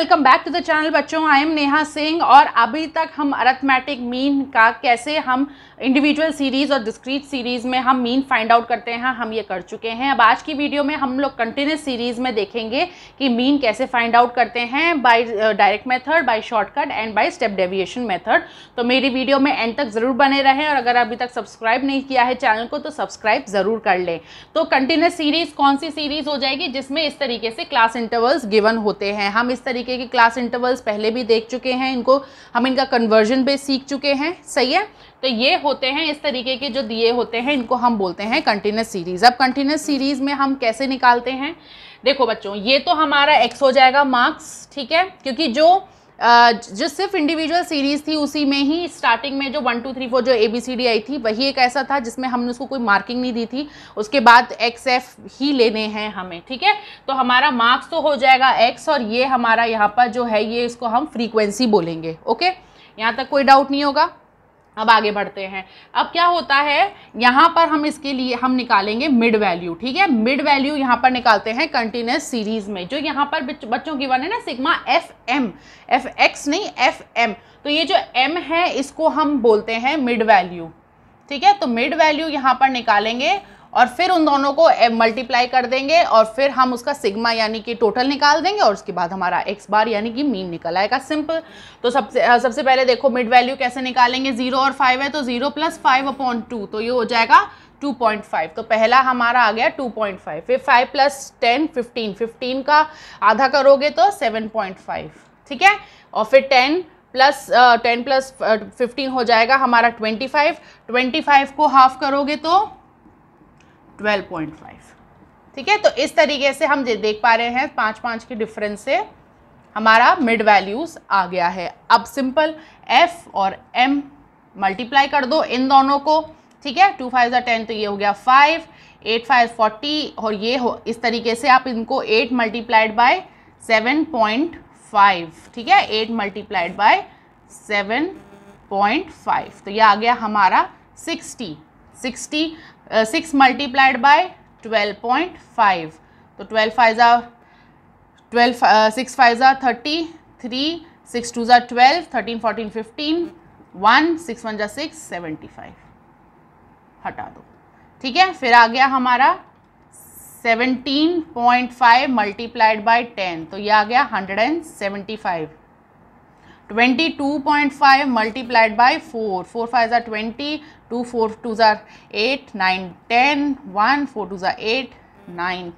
welcome back to the channel बच्चों I M Neha Singh और अभी तक हम अरथमेटिक मीन का कैसे हम इंडिविजुअल सीरीज़ और डिस्क्रीट सीरीज़ में हम मीन फाइंड आउट करते हैं हम ये कर चुके हैं अब आज की वीडियो में हम लोग कंटिन्यूस सीरीज़ में देखेंगे कि मीन कैसे फाइंड आउट करते हैं by direct method by shortcut and by step deviation method तो मेरी वीडियो में एंड तक ज़रूर बने रहें और अगर अभी तक सब्सक्राइब नहीं किया है चैनल को तो सब्सक्राइब ज़रूर कर लें तो कंटिन्यूस सीरीज़ कौन सी सीरीज़ हो जाएगी जिसमें इस तरीके से क्लास इंटरवल्स गिवन होते हैं हम इस तरीके तरीके के क्लास इंटरवल्स पहले भी देख चुके हैं इनको हम इनका कन्वर्जन भी सीख चुके हैं सही है तो ये होते हैं इस तरीके के जो दिए होते हैं इनको हम बोलते हैं कंटिन्यूस सीरीज़ अब कंटिन्यूस सीरीज़ में हम कैसे निकालते हैं देखो बच्चों ये तो हमारा एक्स हो जाएगा मार्क्स ठीक है क्योंकि जो जो सिर्फ इंडिविजुअल सीरीज़ थी उसी में ही स्टार्टिंग में जो वन टू थ्री फोर जो A B C D I थी वही एक ऐसा था जिसमें हमने उसको कोई मार्किंग नहीं दी थी उसके बाद एक्स एफ ही लेने हैं हमें ठीक है तो हमारा मार्क्स तो हो जाएगा एक्स और ये हमारा यहाँ पर जो है ये इसको हम फ्रीक्वेंसी बोलेंगे ओके यहाँ तक कोई डाउट नहीं होगा अब आगे बढ़ते हैं अब क्या होता है यहाँ पर हम इसके लिए हम निकालेंगे मिड वैल्यू ठीक है मिड वैल्यू यहाँ पर निकालते हैं कंटिन्यूस सीरीज में जो यहाँ पर बच्चों की वन है ना sigma F M F X नहीं एफ एम तो ये जो एम है इसको हम बोलते हैं मिड वैल्यू ठीक है तो मिड वैल्यू यहाँ पर निकालेंगे और फिर उन दोनों को मल्टीप्लाई कर देंगे और फिर हम उसका सिग्मा यानी कि टोटल निकाल देंगे और उसके बाद हमारा एक्स बार यानी कि मीन निकल आएगा सिंपल तो सबसे सबसे पहले देखो मिड वैल्यू कैसे निकालेंगे जीरो और फाइव है तो zero plus five upon two तो ये हो जाएगा 2.5 तो पहला हमारा आ गया 2.5 फिर 5 प्लस टेन फिफ्टीन फिफ्टीन का आधा करोगे तो 7.5 ठीक है और फिर 10 प्लस टेन प्लस फिफ्टीन हो जाएगा हमारा 25 25 को हाफ करोगे तो ट्वेल्व पॉइंट फाइव ठीक है तो इस तरीके से हम देख पा रहे हैं पाँच पाँच के डिफरेंस से हमारा मिड वैल्यूज़ आ गया है अब सिंपल एफ और एम मल्टीप्लाई कर दो इन दोनों को ठीक है टू फाइव ज़ा टेन तो ये हो गया फाइव एट फाइव फोर्टी और ये हो इस तरीके से आप इनको eight multiplied by seven point five ठीक है eight multiplied by seven point five तो ये आ गया हमारा sixty sixty six multiplied by twelve point five तो twelve fives are twelve six fives are thirty three six two ज़ा twelve thirteen fourteen fifteen one six one ज़ा सिक्स सेवेंटी फाइव हटा दो ठीक है फिर आ गया हमारा seventeen point five multiplied by ten तो ये आ गया hundred and seventy five twenty two point five multiplied by four four five ज़ार ट्वेंटी टू फोर टू ज़ार eight nine ten one four two ज़ार एट नाइन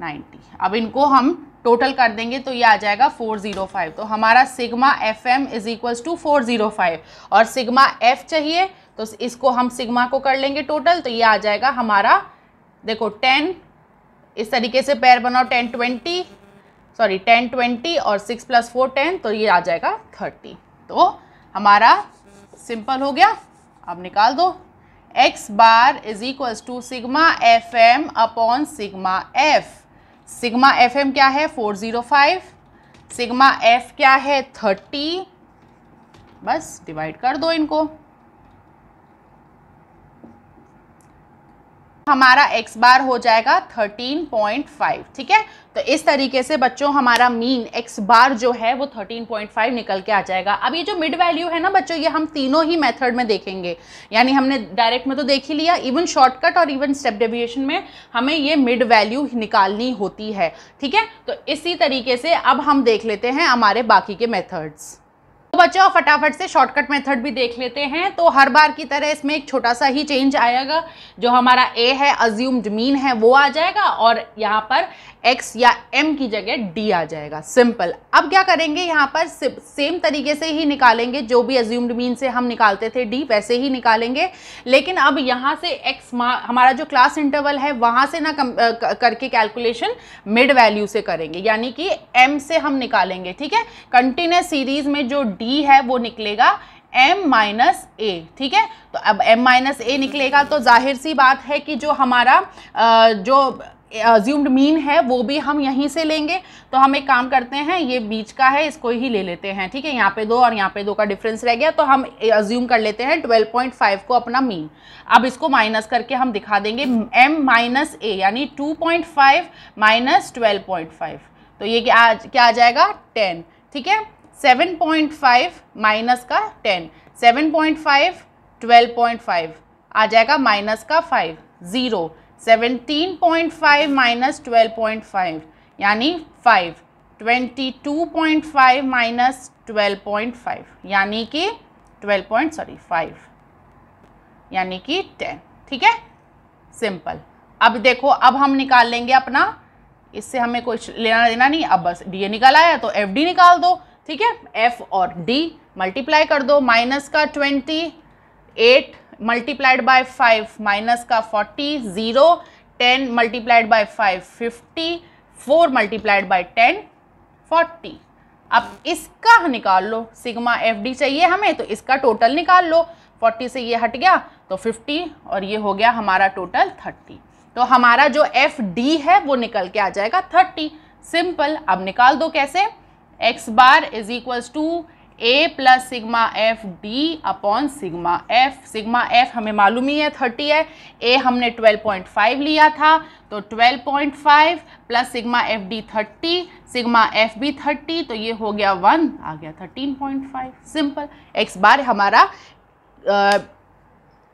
नाइन्टी अब इनको हम टोटल कर देंगे तो ये आ जाएगा फोर जीरो फाइव तो हमारा sigma F M is equals to four zero five और सिग्मा एफ चाहिए तो इसको हम सिग्मा को कर लेंगे टोटल तो ये आ जाएगा हमारा देखो टेन इस तरीके से पैर बनाओ ten twenty sorry ten twenty और सिक्स प्लस फोर टेन तो ये आ जाएगा थर्टी तो हमारा सिंपल हो गया अब निकाल दो X bar is equals to sigma F M upon sigma F sigma F M क्या है four zero five sigma F क्या है थर्टी बस डिवाइड कर दो इनको हमारा x बार हो जाएगा 13.5 ठीक है तो इस तरीके से बच्चों हमारा मीन x बार जो है वो 13.5 निकल के आ जाएगा अब ये जो मिड वैल्यू है ना बच्चों ये हम तीनों ही मेथड में देखेंगे यानी हमने डायरेक्ट में तो देख ही लिया इवन शॉर्टकट और इवन स्टेप डेविएशन में हमें ये मिड वैल्यू निकालनी होती है ठीक है तो इसी तरीके से अब हम देख लेते हैं हमारे बाकी के मेथड्स तो बच्चों फटाफट से शॉर्टकट मेथड भी देख लेते हैं तो हर बार की तरह इसमें एक छोटा सा ही चेंज आएगा जो हमारा ए है अज्यूम्ड मीन है वो आ जाएगा और यहाँ पर एक्स या एम की जगह डी आ जाएगा सिंपल अब क्या करेंगे यहाँ पर सेम तरीके से ही निकालेंगे जो भी अज्यूम्ड मीन से हम निकालते थे डी वैसे ही निकालेंगे लेकिन अब यहाँ से एक्स हमारा जो क्लास इंटरवल है वहाँ से ना करके कैलकुलेशन मिड वैल्यू से करेंगे यानी कि एम से हम निकालेंगे ठीक है कंटिन्यूस सीरीज में जो डी डी है वो निकलेगा एम माइनस ए ठीक है तो अब एम माइनस ए निकलेगा तो जाहिर सी बात है कि जो हमारा आ, जो अज्यूम्ड मीन है वो भी हम यहीं से लेंगे तो हम एक काम करते हैं ये बीच का है इसको ही ले लेते हैं ठीक है यहाँ पे दो और यहाँ पे दो का डिफरेंस रह गया तो हम अज्यूम कर लेते हैं 12.5 को अपना मीन अब इसको माइनस करके हम दिखा देंगे m माइनस ए यानी 2.5 पॉइंट फाइव माइनस ट्वेल्व तो ये क्या क्या आ जाएगा टेन ठीक है सेवन पॉइंट फाइव माइनस का ten seven point five twelve point five आ जाएगा माइनस का five zero seventeen point five minus twelve point five यानी five twenty two point five minus twelve point five यानी कि twelve point sorry five यानी कि ten ठीक है सिंपल अब देखो अब हम निकाल लेंगे अपना इससे हमें कुछ लेना देना नहीं अब बस डी ए निकाल आया तो एफ डी निकाल दो ठीक है एफ और डी मल्टीप्लाई कर दो माइनस का twenty eight multiplied by five minus का forty zero ten multiplied by five fifty four multiplied by ten forty अब इसका निकाल लो सिग्मा एफ डी चाहिए हमें तो इसका टोटल निकाल लो फोर्टी से ये हट गया तो फिफ्टी और ये हो गया हमारा टोटल थर्टी तो हमारा जो एफ डी है वो निकल के आ जाएगा थर्टी सिंपल अब निकाल दो कैसे X bar is equals to A plus sigma F D upon sigma F sigma F हमें मालूम ही है थर्टी है ए हमने ट्वेल्व पॉइंट फाइव लिया था तो twelve point five plus sigma F D thirty sigma F B thirty तो ये हो गया वन आ गया thirteen point five simple X bar हमारा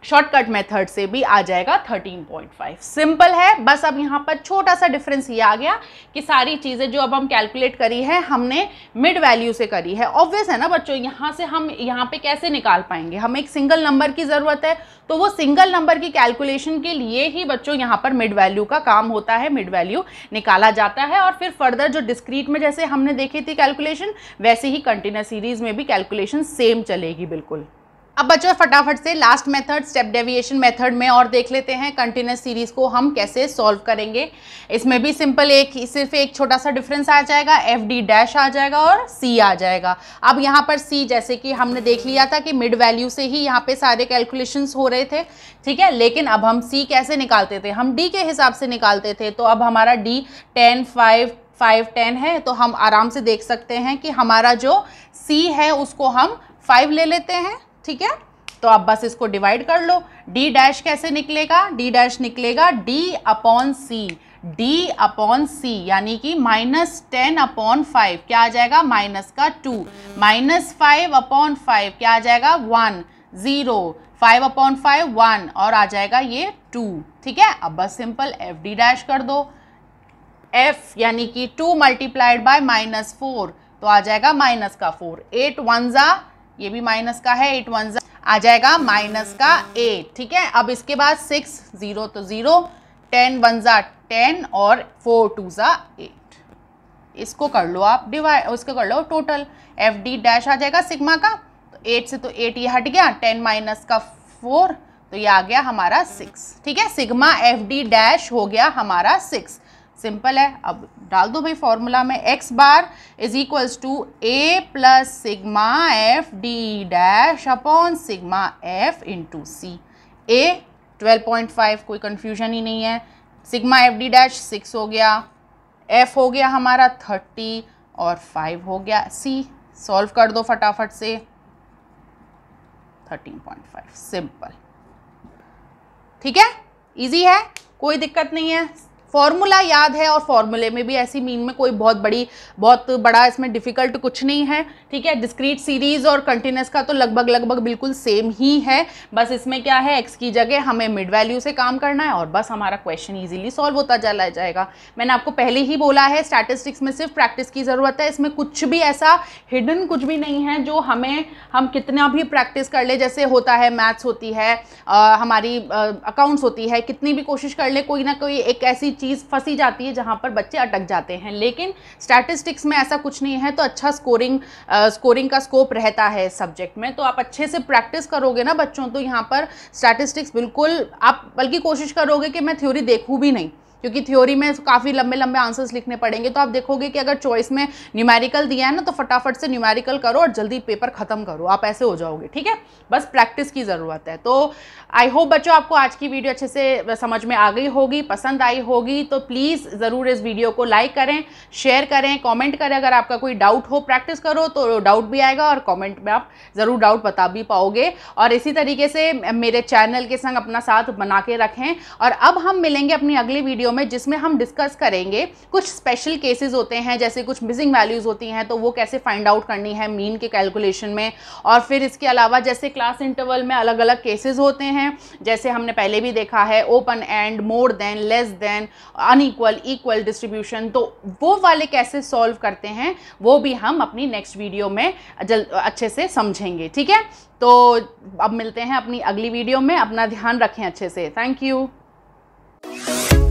शॉर्टकट मेथड से भी आ जाएगा 13.5 सिंपल है बस अब यहाँ पर छोटा सा डिफरेंस ये आ गया कि सारी चीज़ें जो अब हम कैलकुलेट करी है हमने मिड वैल्यू से करी है ऑब्वियस है ना बच्चों यहाँ से हम यहाँ पे कैसे निकाल पाएंगे हमें एक सिंगल नंबर की ज़रूरत है तो वो सिंगल नंबर की कैलकुलेशन के लिए ही बच्चों यहाँ पर मिड वैल्यू का काम होता है मिड वैल्यू निकाला जाता है और फिर फर्दर जो डिस्क्रीट में जैसे हमने देखी थी कैलकुलेशन वैसे ही कंटिन्यूस सीरीज़ में भी कैलकुलेशन सेम चलेगी बिल्कुल अब बच्चों फटाफट से last method step deviation method में और देख लेते हैं कंटिन्यूस सीरीज को हम कैसे सॉल्व करेंगे इसमें भी सिंपल एक सिर्फ एक छोटा सा डिफरेंस आ जाएगा एफ डी डैश आ जाएगा और सी आ जाएगा अब यहाँ पर सी जैसे कि हमने देख लिया था कि मिड वैल्यू से ही यहाँ पे सारे कैलकुलेशन हो रहे थे ठीक है लेकिन अब हम सी कैसे निकालते थे हम डी के हिसाब से निकालते थे तो अब हमारा D ten five five ten है तो हम आराम से देख सकते हैं कि हमारा जो सी है उसको हम फाइव ले लेते हैं ठीक है तो आप बस इसको डिवाइड कर लो डी डैश कैसे निकलेगा डी डैश निकलेगा D upon C D upon C यानी कि माइनस टेन अपॉन फाइव क्या आ जाएगा माइनस का two minus five upon five क्या आ जाएगा one zero five upon five one और आ जाएगा ये टू ठीक है अब बस सिंपल एफ डी डैश कर दो एफ यानी कि two multiplied by minus four तो आ जाएगा माइनस का फोर एट वन ज़ा ये भी माइनस का है एट वन आ जाएगा माइनस का एट ठीक है अब इसके बाद सिक्स जीरो तो जीरो टेन वन ज़ा टेन और फोर टू ज़ा एट इसको कर लो आप डिवाइड उसको कर लो टोटल एफ डी डैश आ जाएगा सिग्मा का तो एट से तो एट ये हट गया टेन माइनस का फोर तो ये आ गया हमारा सिक्स ठीक है सिग्मा एफ डी डैश हो गया हमारा सिक्स सिंपल है अब डाल दो भाई फॉर्मूला में X bar is equals to A plus sigma F D dash upon sigma F into C A 12.5 कोई कन्फ्यूजन ही नहीं है sigma F D dash six हो गया एफ हो गया हमारा थर्टी और फाइव हो गया सी सॉल्व कर दो फटाफट से थर्टीन पॉइंट फाइव सिंपल ठीक है इजी है कोई दिक्कत नहीं है फॉर्मूला याद है और फॉर्मूले में भी ऐसी मीन में कोई बहुत बड़ी बहुत बड़ा इसमें डिफिकल्ट कुछ नहीं है ठीक है डिस्क्रीट सीरीज और कंटिन्यूस का तो लगभग लगभग बिल्कुल सेम ही है बस इसमें क्या है एक्स की जगह हमें मिड वैल्यू से काम करना है और बस हमारा क्वेश्चन ईजिली सॉल्व होता चला जाएगा मैंने आपको पहले ही बोला है स्टैटिस्टिक्स में सिर्फ प्रैक्टिस की ज़रूरत है इसमें कुछ भी ऐसा हिडन कुछ भी नहीं है जो हमें हम कितना भी प्रैक्टिस कर ले जैसे होता है मैथ्स होती है आ, हमारी अकाउंट्स होती है कितनी भी कोशिश कर ले कोई ना कोई एक ऐसी चीज़ फंसी जाती है जहाँ पर बच्चे अटक जाते हैं लेकिन स्टैटिस्टिक्स में ऐसा कुछ नहीं है तो अच्छा स्कोरिंग स्कोरिंग का स्कोप रहता है सब्जेक्ट में तो आप अच्छे से प्रैक्टिस करोगे ना बच्चों तो यहाँ पर स्टैटिस्टिक्स बिल्कुल आप बल्कि कोशिश करोगे कि मैं थ्योरी देखूँ भी नहीं क्योंकि थ्योरी में काफ़ी लंबे लंबे आंसर्स लिखने पड़ेंगे तो आप देखोगे कि अगर चॉइस में न्यूमेरिकल दिया है ना तो फटाफट से न्यूमेरिकल करो और जल्दी पेपर ख़त्म करो आप ऐसे हो जाओगे ठीक है बस प्रैक्टिस की ज़रूरत है तो आई होप बच्चों आपको आज की वीडियो अच्छे से समझ में आ गई होगी पसंद आई होगी तो प्लीज़ ज़रूर इस वीडियो को लाइक करें शेयर करें कॉमेंट करें अगर आपका कोई डाउट हो प्रैक्टिस करो तो डाउट भी आएगा और कॉमेंट में आप ज़रूर डाउट बता भी पाओगे और इसी तरीके से मेरे चैनल के संग अपना साथ बना के रखें और अब हम मिलेंगे अपनी अगली वीडियो वीडियो में जिसमें हम डिस्कस करेंगे कुछ स्पेशल केसेस होते हैं जैसे कुछ मिसिंग वैल्यूज़ होती हैं तो वो कैसे फाइंड आउट करनी है मीन के कैलकुलेशन में और फिर इसके अलावा जैसे क्लास इंटरवल में अलग अलग केसेज होते हैं जैसे हमने पहले भी देखा है open and more than less than unequal equal distribution तो वो वाले कैसे सॉल्व करते हैं वो भी हम अपनी नेक्स्ट वीडियो में जल्द अच्छे से समझेंगे ठीक है तो अब मिलते हैं अपनी अगली वीडियो में अपना ध्यान रखें अच्छे से थैंक यू